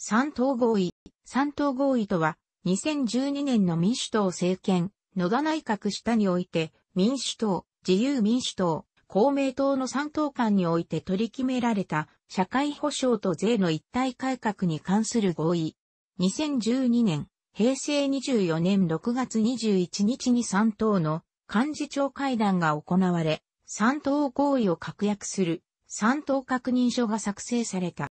三党合意。三党合意とは、2012年の民主党政権、野田内閣下において、民主党、自由民主党、公明党の三党間において取り決められた、社会保障と税の一体改革に関する合意。2012年、平成24年6月21日に三党の幹事長会談が行われ、三党合意を確約する、三党確認書が作成された。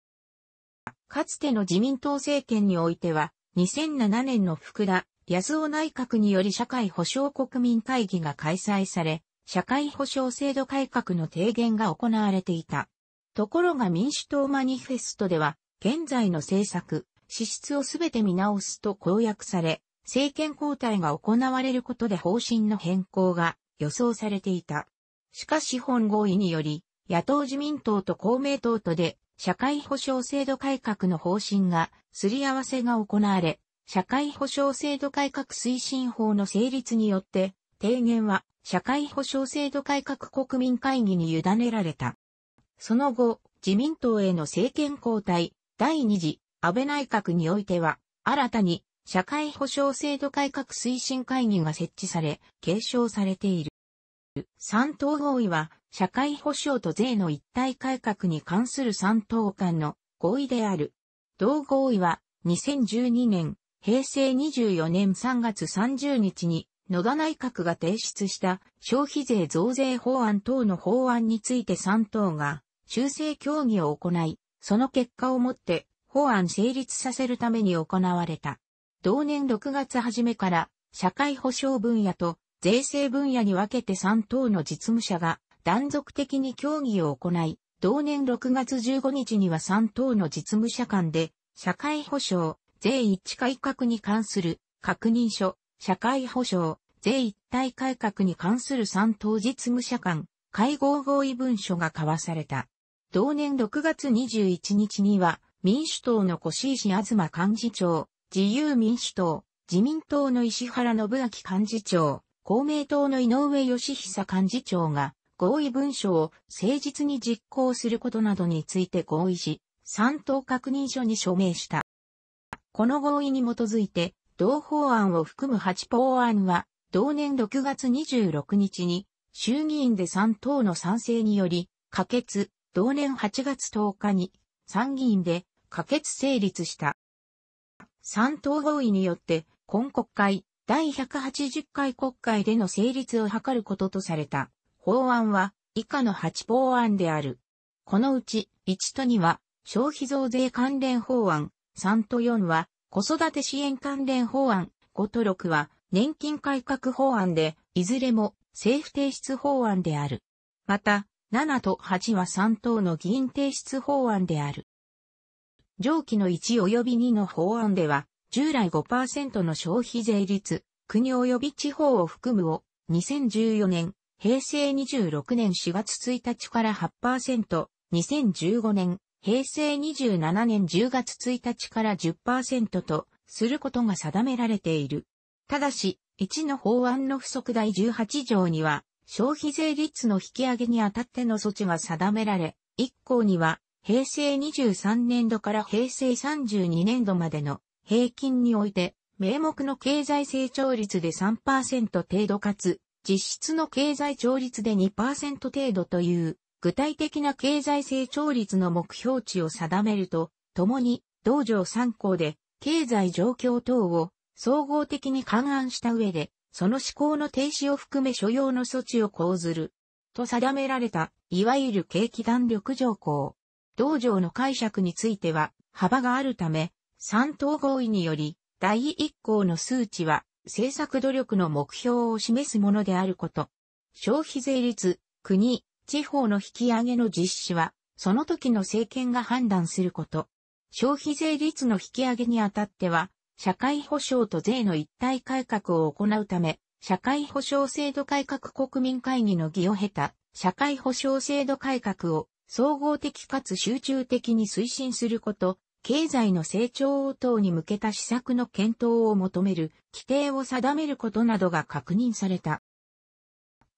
かつての自民党政権においては、2007年の福田安尾内閣により社会保障国民会議が開催され、社会保障制度改革の提言が行われていた。ところが民主党マニフェストでは、現在の政策、支出をすべて見直すと公約され、政権交代が行われることで方針の変更が予想されていた。しかし本合意により、野党自民党と公明党とで社会保障制度改革の方針がすり合わせが行われ、社会保障制度改革推進法の成立によって、提言は社会保障制度改革国民会議に委ねられた。その後、自民党への政権交代、第二次安倍内閣においては、新たに社会保障制度改革推進会議が設置され、継承されている。三党合意は、社会保障と税の一体改革に関する三党間の合意である。同合意は、2012年、平成24年3月30日に、野田内閣が提出した消費税増税法案等の法案について三党が修正協議を行い、その結果をもって法案成立させるために行われた。同年6月初めから社会保障分野と税制分野に分けて3党の実務者が断続的に協議を行い、同年6月15日には3党の実務者間で、社会保障、税一改革に関する確認書、社会保障、税一体改革に関する3党実務者間、会合合意文書が交わされた。同年6月21日には、民主党の越石東幹事長、自由民主党、自民党の石原信明幹事長、公明党の井上義久幹事長が合意文書を誠実に実行することなどについて合意し、三党確認書に署名した。この合意に基づいて、同法案を含む8法案は、同年6月26日に、衆議院で3党の賛成により、可決、同年8月10日に、参議院で可決成立した。3党合意によって、今国会、第180回国会での成立を図ることとされた法案は以下の8法案である。このうち1と2は消費増税関連法案、3と4は子育て支援関連法案、5と6は年金改革法案で、いずれも政府提出法案である。また、7と8は3党の議員提出法案である。上記の1及び2の法案では、従来5%の消費税率、国及び地方を含むを、2014年、平成26年4月1日から8%、2015年、平成27年10月1日から10%と、することが定められている。ただし、1の法案の不足第18条には、消費税率の引き上げにあたっての措置が定められ、1項には、平成23年度から平成32年度までの平均において、名目の経済成長率で3%程度かつ、実質の経済調率で2%程度という、具体的な経済成長率の目標値を定めると、共に、道場参考で、経済状況等を総合的に勘案した上で、その施行の停止を含め所要の措置を講ずる。と定められた、いわゆる景気弾力条項。道場の解釈については、幅があるため、三党合意により、第一項の数値は、政策努力の目標を示すものであること。消費税率、国、地方の引き上げの実施は、その時の政権が判断すること。消費税率の引き上げにあたっては、社会保障と税の一体改革を行うため、社会保障制度改革国民会議の議を経た、社会保障制度改革を総合的かつ集中的に推進すること、経済の成長応答に向けた施策の検討を求める規定を定めることなどが確認された。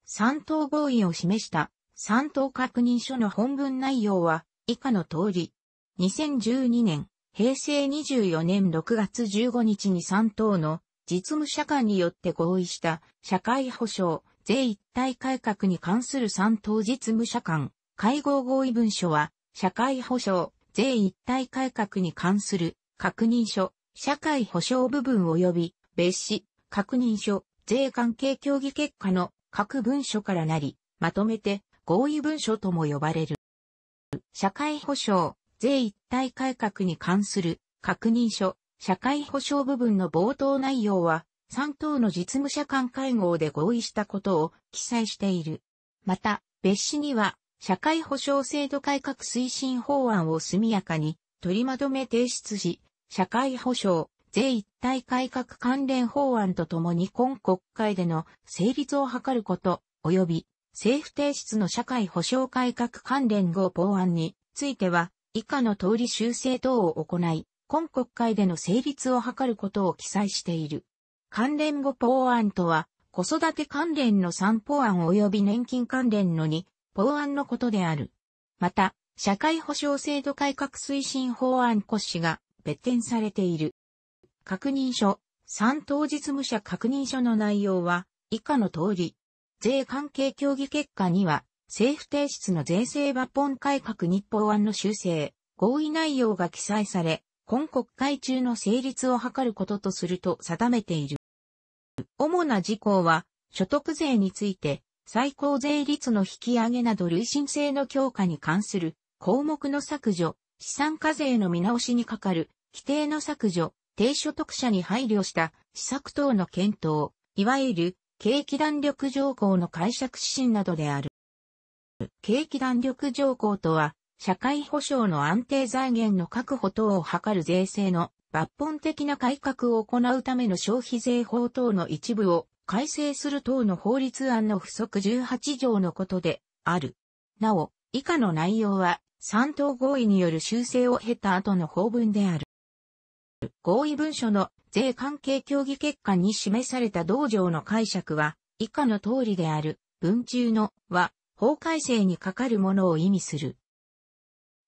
三党合意を示した三党確認書の本文内容は以下の通り、2012年、平成24年6月15日に三党の実務者間によって合意した社会保障、税一体改革に関する三党実務者間会合合意文書は社会保障、税一体改革に関する確認書、社会保障部分及び別紙、確認書、税関係協議結果の各文書からなり、まとめて合意文書とも呼ばれる。社会保障、税一体改革に関する確認書、社会保障部分の冒頭内容は、3党の実務者間会合で合意したことを記載している。また、別紙には、社会保障制度改革推進法案を速やかに取りまとめ提出し、社会保障、税一体改革関連法案とともに今国会での成立を図ること、及び政府提出の社会保障改革関連合法案については、以下の通り修正等を行い、今国会での成立を図ることを記載している。関連語法案とは、子育て関連の3法案及び年金関連の2法案のことである。また、社会保障制度改革推進法案骨子が別点されている。確認書、3当日務者確認書の内容は、以下の通り。税関係協議結果には、政府提出の税制抜本改革日法案の修正、合意内容が記載され、今国会中の成立を図ることとすると定めている。主な事項は、所得税について、最高税率の引き上げなど累進性の強化に関する項目の削除、資産課税の見直しにかかる規定の削除、低所得者に配慮した施策等の検討、いわゆる景気弾力条項の解釈指針などである。景気弾力条項とは、社会保障の安定財源の確保等を図る税制の抜本的な改革を行うための消費税法等の一部を改正する等の法律案の付則18条のことである。なお、以下の内容は、三党合意による修正を経た後の法文である。合意文書の税関係協議結果に示された道場の解釈は、以下の通りである、文中のは、法改正にかかるものを意味する。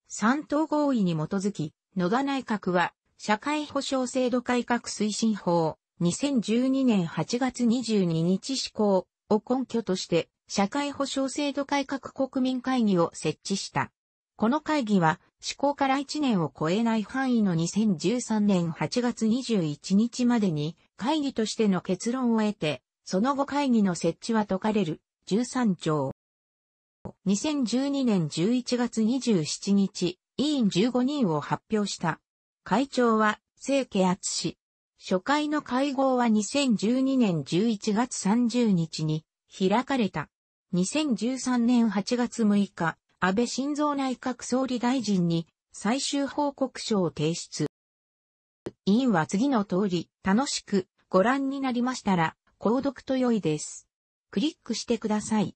三党合意に基づき、野田内閣は、社会保障制度改革推進法、2012年8月22日施行を根拠として、社会保障制度改革国民会議を設置した。この会議は、施行から1年を超えない範囲の2013年8月21日までに、会議としての結論を得て、その後会議の設置は解かれる、13条。2012年11月27日、委員15人を発表した。会長は、清家厚氏。初回の会合は2012年11月30日に開かれた。2013年8月6日、安倍晋三内閣総理大臣に最終報告書を提出。委員は次の通り、楽しくご覧になりましたら、購読と良いです。クリックしてください。